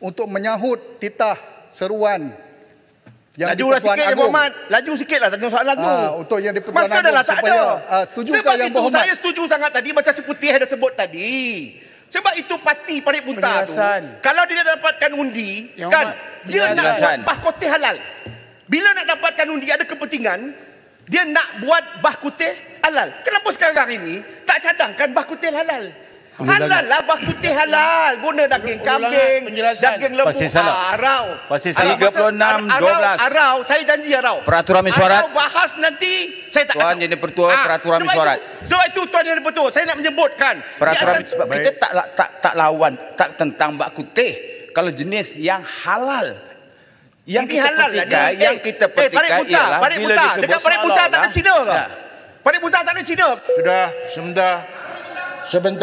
untuk menyahut titah seruan yang laju lah sikit Agung. Mohamad. Laju sikit lah tanya soalan lagu. Uh, ah, untuk yang dipertuan Masa dah lah tak ada. Uh, ah, setuju Sebab yang itu saya setuju sangat tadi macam si Putih ada sebut tadi. Sebab itu parti Parit Punta tu. Kalau dia dapatkan undi, ya, kan? Dia nak buat bahkote halal. Bila nak dapatkan undi ada kepentingan, dia nak buat bahkote halal. Kenapa sekarang ini tak cadangkan bahkote halal? Halal lah bah putih halal. Guna daging kambing, daging lembu, Pasir salah. arau. Pasir salah. 36, 12. Arau, arau, saya janji arau. Peraturan mesyuarat. Arau bahas nanti, saya tak Tuan Yang Pertua, ah, peraturan mesyuarat. Sebab itu, Tuan Yang Pertua, saya nak menyebutkan. Peraturan mesyuarat. Kita tak, tak, tak, lawan, tak tentang bak putih. Kalau jenis yang halal. Yang kita halal lah. Ini, yang kita petikan eh, parik buta, ialah parik buta. bila disebut Dekat parik buta tak ada Cina ke? Ya. Parik buta tak ada Cina. Sudah, sebentar. Sebentar.